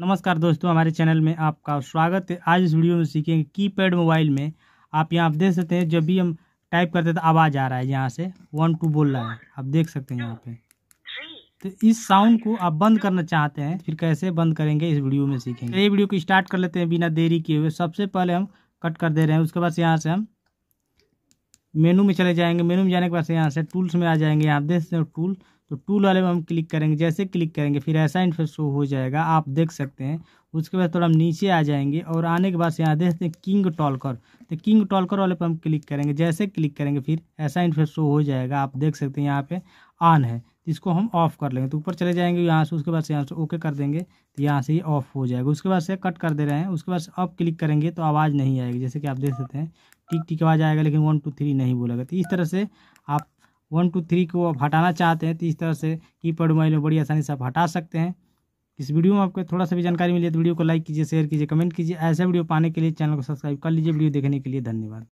नमस्कार दोस्तों हमारे चैनल में आपका स्वागत है आज इस वीडियो में सीखेंगे कीपैड मोबाइल में आप यहाँ आप देख सकते हैं जब भी हम टाइप करते हैं तो आवाज़ आ रहा है यहाँ से वन टू बोल रहा है आप देख सकते हैं यहाँ पे तो इस साउंड को आप बंद करना चाहते हैं फिर कैसे बंद करेंगे इस वीडियो में सीखेंगे तो ये वीडियो को स्टार्ट कर लेते हैं बिना देरी किए हुए सबसे पहले हम कट कर दे रहे हैं उसके बाद यहाँ से हम मेनू में चले जाएंगे मेनू में जाने के बाद यहाँ से टूल्स में आ जाएंगे यहाँ देख सकते हैं टूल तो टूल वाले में हम क्लिक करेंगे जैसे क्लिक करेंगे फिर ऐसा इंटरफेस शो हो जाएगा आप देख सकते हैं उसके बाद थोड़ा हम नीचे आ जाएंगे और आने के बाद से यहाँ देखते हैं किंग टॉलकर तो किंग टॉलकर वाले पर हम क्लिक करेंगे जैसे क्लिक करेंगे फिर ऐसा इंटरफेस शो हो जाएगा आप देख सकते हैं यहाँ पर ऑन है तो इसको हम ऑफ कर लेंगे तो ऊपर चले जाएंगे यहाँ से उसके बाद से यहाँ से ओके कर देंगे तो यहाँ से ये ऑफ हो जाएगा उसके बाद से कट कर दे रहे हैं उसके बाद से क्लिक करेंगे तो आवाज़ नहीं आएगी जैसे कि आप देख सकते हैं टिक टिक आवाज़ आएगा लेकिन वन टू थ्री नहीं बोलेगा तो इस तरह से आप वन टू थ्री को आप हटाना चाहते हैं तो इस तरह से की पैड मोबाइल में बड़ी आसानी से आप हटा सकते हैं इस वीडियो में आपको थोड़ा सा भी जानकारी मिली तो वीडियो को लाइक कीजिए शेयर कीजिए कमेंट कीजिए ऐसे वीडियो पाने के लिए चैनल को सब्सक्राइब कर लीजिए वीडियो देखने के लिए धन्यवाद